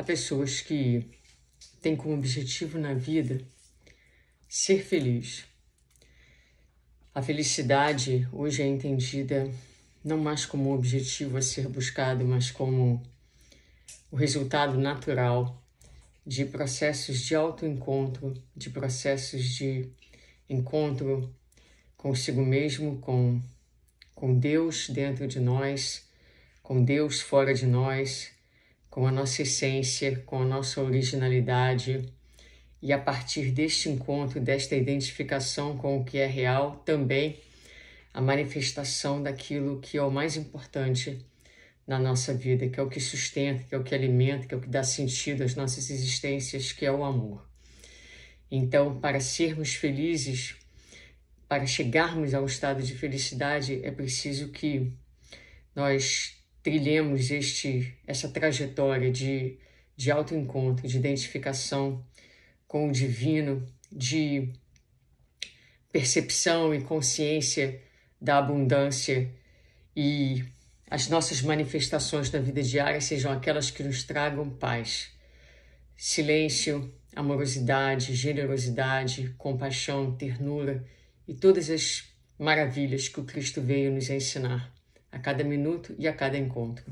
Há pessoas que têm como objetivo na vida ser feliz. A felicidade hoje é entendida não mais como um objetivo a ser buscado, mas como o resultado natural de processos de autoencontro, de processos de encontro consigo mesmo, com, com Deus dentro de nós, com Deus fora de nós, com a nossa essência, com a nossa originalidade. E a partir deste encontro, desta identificação com o que é real, também a manifestação daquilo que é o mais importante na nossa vida, que é o que sustenta, que é o que alimenta, que é o que dá sentido às nossas existências, que é o amor. Então, para sermos felizes, para chegarmos a um estado de felicidade, é preciso que nós trilhemos este, essa trajetória de, de autoencontro, de identificação com o divino, de percepção e consciência da abundância e as nossas manifestações na vida diária sejam aquelas que nos tragam paz, silêncio, amorosidade, generosidade, compaixão, ternura e todas as maravilhas que o Cristo veio nos ensinar a cada minuto e a cada encontro.